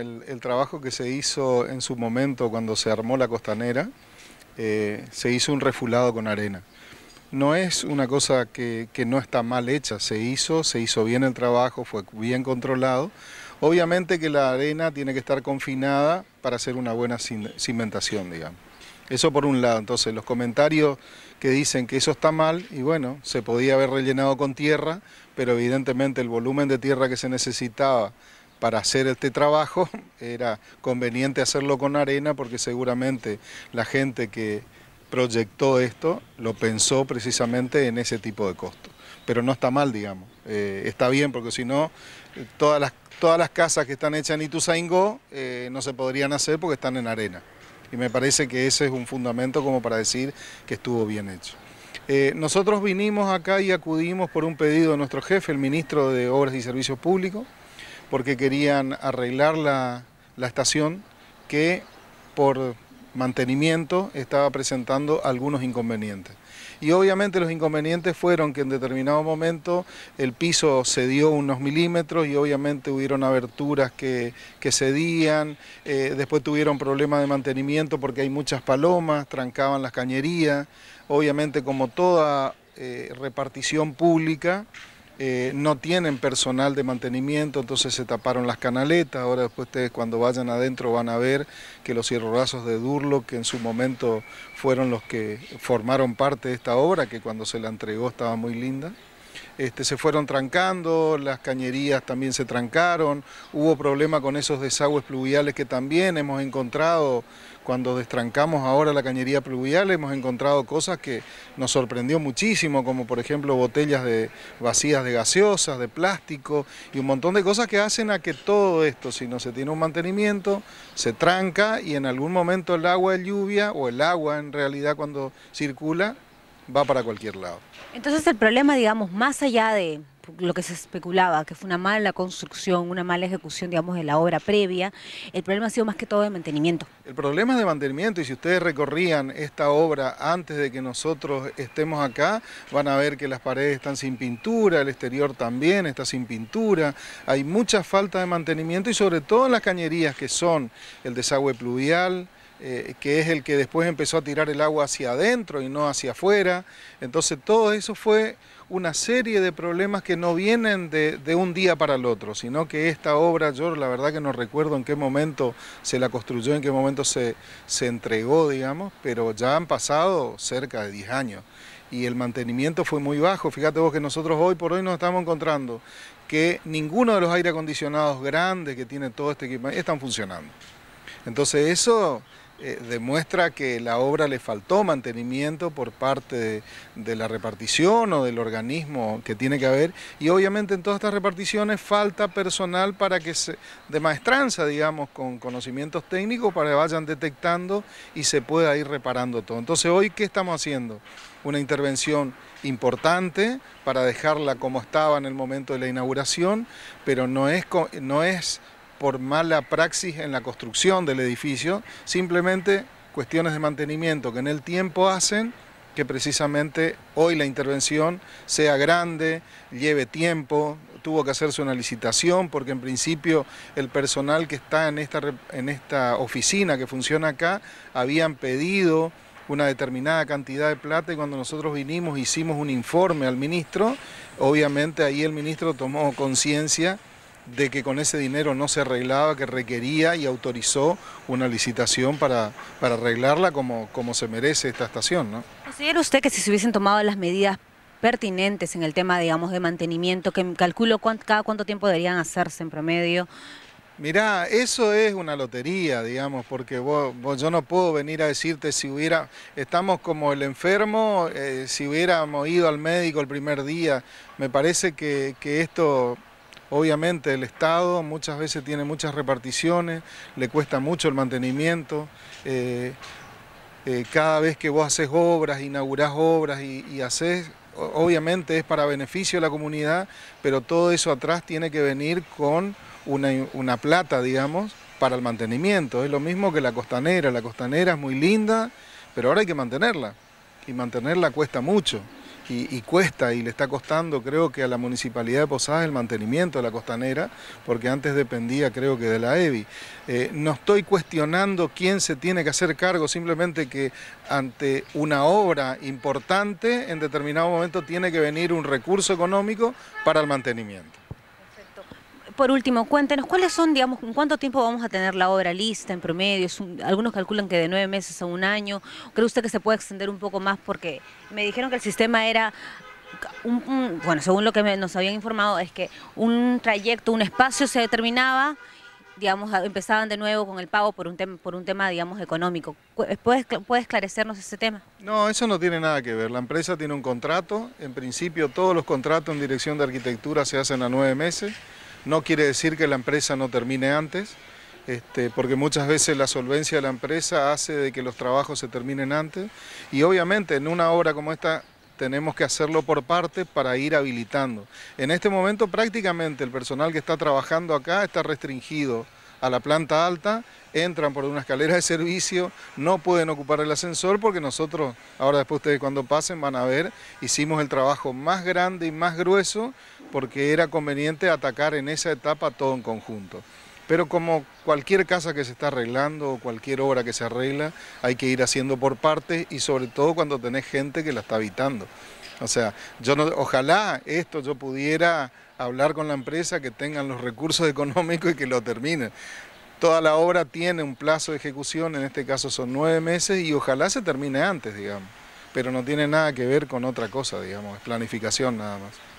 El, trabajo que se hizo en su momento cuando se armó la costanera, eh, se hizo un refulado con arena. No es una cosa que, que, no está mal hecha, se hizo, se hizo bien el trabajo, fue bien controlado. Obviamente que la arena tiene que estar confinada para hacer una buena cimentación, digamos. Eso por un lado, entonces los comentarios que dicen que eso está mal, y bueno, se podía haber rellenado con tierra, pero evidentemente el volumen de tierra que se necesitaba para hacer este trabajo era conveniente hacerlo con arena porque seguramente la gente que proyectó esto lo pensó precisamente en ese tipo de costo. Pero no está mal, digamos. Eh, está bien porque si no, todas las, todas las casas que están hechas en Ituzaingó eh, no se podrían hacer porque están en arena. Y me parece que ese es un fundamento como para decir que estuvo bien hecho. Eh, nosotros vinimos acá y acudimos por un pedido de nuestro jefe, el ministro de Obras y Servicios Públicos, porque querían arreglar la, estación que por mantenimiento estaba presentando algunos inconvenientes. Y obviamente los inconvenientes fueron que en determinado momento el piso cedió unos milímetros y obviamente hubieron aberturas que, que cedían, eh, después tuvieron problemas de mantenimiento porque hay muchas palomas, trancaban las cañerías, obviamente como toda eh, repartición pública, eh, no tienen personal de mantenimiento, entonces se taparon las canaletas, ahora después ustedes cuando vayan adentro van a ver que los cierrorazos de Durlo, que en su momento fueron los que formaron parte de esta obra, que cuando se la entregó estaba muy linda, este, se fueron trancando, las cañerías también se trancaron, hubo problema con esos desagües pluviales que también hemos encontrado, cuando destrancamos ahora la cañería pluvial, hemos encontrado cosas que nos sorprendió muchísimo, como por ejemplo botellas de, vacías de gaseosas, de plástico, y un montón de cosas que hacen a que todo esto, si no se tiene un mantenimiento, se tranca y en algún momento el agua de lluvia, o el agua en realidad cuando circula, va para cualquier lado. Entonces el problema, digamos, más allá de lo que se especulaba, que fue una mala construcción, una mala ejecución, digamos, de la obra previa, el problema ha sido más que todo de mantenimiento. El problema es de mantenimiento y si ustedes recorrían esta obra antes de que nosotros estemos acá, van a ver que las paredes están sin pintura, el exterior también está sin pintura, hay mucha falta de mantenimiento y sobre todo en las cañerías que son el desagüe pluvial, eh, que es el que después empezó a tirar el agua hacia adentro y no hacia afuera. Entonces todo eso fue una serie de problemas que no vienen de, un día para el otro, sino que esta obra, yo la verdad que no recuerdo en qué momento se la construyó, en qué momento se, se entregó, digamos, pero ya han pasado cerca de 10 años y el mantenimiento fue muy bajo. Fíjate vos que nosotros hoy por hoy nos estamos encontrando que ninguno de los aire acondicionados grandes que tiene todo este equipo están funcionando. Entonces eso eh, demuestra que la obra le faltó mantenimiento por parte de, la repartición o del organismo que tiene que haber y obviamente en todas estas reparticiones falta personal para que se, de maestranza, digamos, con conocimientos técnicos para que vayan detectando y se pueda ir reparando todo. Entonces hoy, ¿qué estamos haciendo? Una intervención importante para dejarla como estaba en el momento de la inauguración, pero no es, no es por mala praxis en la construcción del edificio, simplemente cuestiones de mantenimiento que en el tiempo hacen que precisamente hoy la intervención sea grande, lleve tiempo, tuvo que hacerse una licitación porque en principio el personal que está en esta, en esta oficina que funciona acá habían pedido una determinada cantidad de plata y cuando nosotros vinimos hicimos un informe al ministro, obviamente ahí el ministro tomó conciencia de que con ese dinero no se arreglaba, que requería y autorizó una licitación para, para arreglarla como, como se merece esta estación. ¿Considera usted que si se hubiesen tomado las medidas pertinentes en el tema, digamos, de mantenimiento, que calculo cada cuánto tiempo deberían hacerse en promedio, Mirá, eso es una lotería, digamos, porque vos, yo no puedo venir a decirte si hubiera, estamos como el enfermo, eh, si hubiéramos ido al médico el primer día. Me parece que, que esto Obviamente el Estado muchas veces tiene muchas reparticiones, le cuesta mucho el mantenimiento. Eh, eh, cada vez que vos haces obras, inaugurás obras y, haces, obviamente es para beneficio de la comunidad, pero todo eso atrás tiene que venir con una, una plata, digamos, para el mantenimiento. Es lo mismo que la costanera. La costanera es muy linda, pero ahora hay que mantenerla. Y mantenerla cuesta mucho y, cuesta y le está costando creo que a la Municipalidad de Posadas el mantenimiento de la costanera, porque antes dependía creo que de la EBI. Eh, no estoy cuestionando quién se tiene que hacer cargo, simplemente que ante una obra importante en determinado momento tiene que venir un recurso económico para el mantenimiento por último, cuéntenos, ¿cuáles son, digamos, en cuánto tiempo vamos a tener la obra lista en promedio? algunos calculan que de nueve meses a un año. ¿Cree usted que se puede extender un poco más? Porque me dijeron que el sistema era bueno, según lo que nos habían informado, es que un trayecto, un espacio se determinaba, digamos, empezaban de nuevo con el pago por un, tema, por un tema, digamos, económico. ¿Puede, ¿Puede esclarecernos ese tema? No, eso no tiene nada que ver. La empresa tiene un contrato. En principio, todos los contratos en dirección de arquitectura se hacen a nueve meses. No quiere decir que la empresa no termine antes, este, porque muchas veces la solvencia de la empresa hace de que los trabajos se terminen antes y obviamente en una obra como esta tenemos que hacerlo por parte para ir habilitando. En este momento prácticamente el personal que está trabajando acá está restringido a la planta alta, entran por una escalera de servicio, no pueden ocupar el ascensor porque nosotros, ahora después ustedes cuando pasen van a ver, hicimos el trabajo más grande y más grueso porque era conveniente atacar en esa etapa todo en conjunto. Pero como cualquier casa que se está arreglando o cualquier obra que se arregla, hay que ir haciendo por partes y sobre todo cuando tenés gente que la está habitando. O sea, yo no, ojalá esto yo pudiera hablar con la empresa que tengan los recursos económicos y que lo terminen. Toda la obra tiene un plazo de ejecución, en este caso son nueve meses, y ojalá se termine antes, digamos. Pero no tiene nada que ver con otra cosa, digamos, es planificación nada más.